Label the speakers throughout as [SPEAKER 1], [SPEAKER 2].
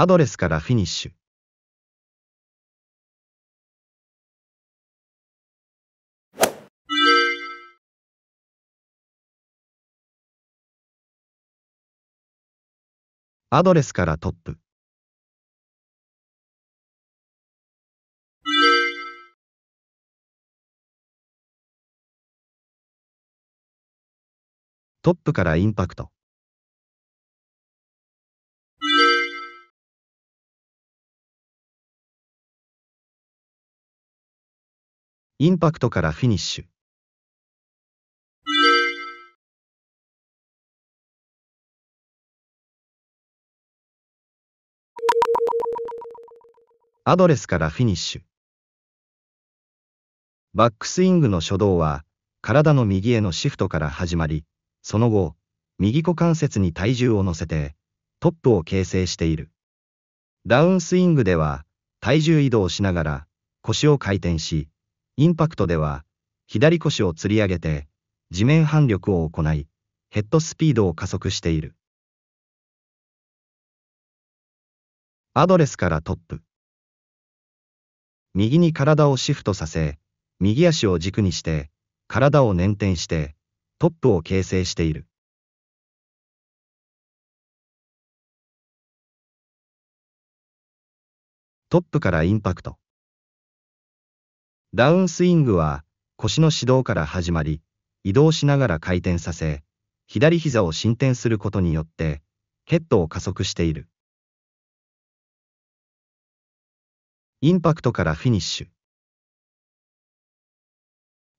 [SPEAKER 1] アドレスからフィニッシュ。アドレスからトップ。トップからインパクト。インパクトからフィニッシュ。アドレスからフィニッシュ。
[SPEAKER 2] バックスイングの初動は、体の右へのシフトから始まり、その後、右股関節に体重を乗せて、トップを形成している。ダウンスイングでは、体重移動しながら、腰を回転し、インパクトでは、左腰を吊り上げて、地面反力を
[SPEAKER 1] 行い、ヘッドスピードを加速している。アドレスからトップ。右に体を
[SPEAKER 2] シフトさせ、右足を軸にして、体を捻転して、トップを
[SPEAKER 1] 形成している。トップからインパクト。
[SPEAKER 2] ダウンスイングは腰の指導から始まり、移動しながら回転させ、左膝を伸展することによって、ヘッドを加速している。
[SPEAKER 1] インパクトからフィニッシュ。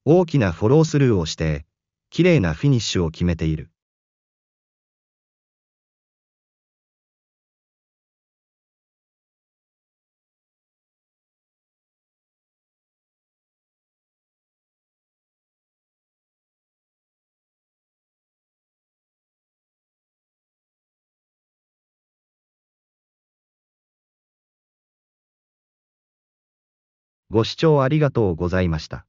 [SPEAKER 1] 大きなフォロースルーをして、綺麗なフィニッシュを決めている。ご視聴ありがとうございました。